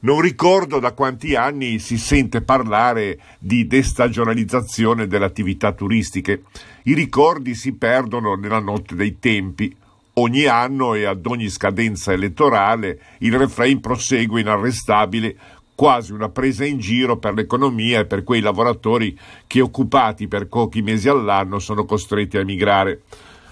Non ricordo da quanti anni si sente parlare di destagionalizzazione delle attività turistiche. I ricordi si perdono nella notte dei tempi. Ogni anno e ad ogni scadenza elettorale il refrain prosegue inarrestabile, quasi una presa in giro per l'economia e per quei lavoratori che occupati per pochi mesi all'anno sono costretti a emigrare.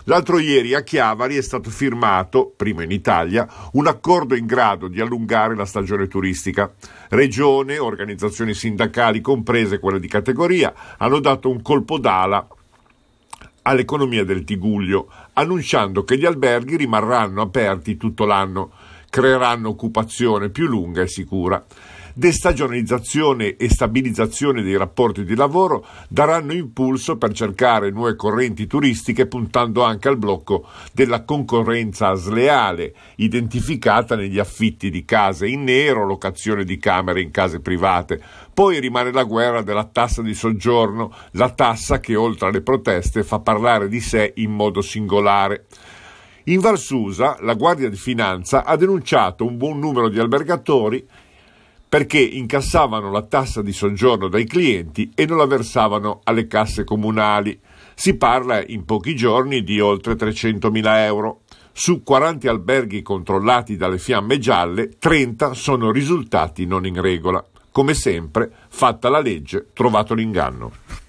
L'altro ieri a Chiavari è stato firmato, prima in Italia, un accordo in grado di allungare la stagione turistica. Regione, organizzazioni sindacali, comprese quelle di categoria, hanno dato un colpo d'ala all'economia del Tiguglio, annunciando che gli alberghi rimarranno aperti tutto l'anno, creeranno occupazione più lunga e sicura destagionalizzazione e stabilizzazione dei rapporti di lavoro daranno impulso per cercare nuove correnti turistiche puntando anche al blocco della concorrenza sleale identificata negli affitti di case in nero, locazione di camere in case private. Poi rimane la guerra della tassa di soggiorno, la tassa che oltre alle proteste fa parlare di sé in modo singolare. In Valsusa la Guardia di Finanza ha denunciato un buon numero di albergatori perché incassavano la tassa di soggiorno dai clienti e non la versavano alle casse comunali. Si parla in pochi giorni di oltre 300.000 euro. Su 40 alberghi controllati dalle fiamme gialle, 30 sono risultati non in regola. Come sempre, fatta la legge, trovato l'inganno.